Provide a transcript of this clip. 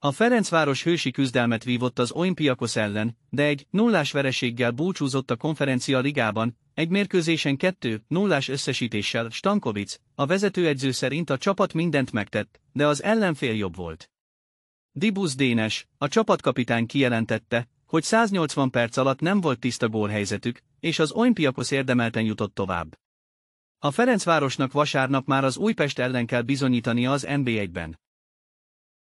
A Ferencváros hősi küzdelmet vívott az Olympiakos ellen, de egy nullás vereséggel búcsúzott a konferencia ligában, egy mérkőzésen kettő nullás összesítéssel Stankovic, a vezetőedző szerint a csapat mindent megtett, de az ellenfél jobb volt. Dibusz Dénes, a csapatkapitány kijelentette, hogy 180 perc alatt nem volt tiszta gólhelyzetük, és az Olympiakos érdemelten jutott tovább. A Ferencvárosnak vasárnap már az Újpest ellen kell bizonyítani az NB1-ben.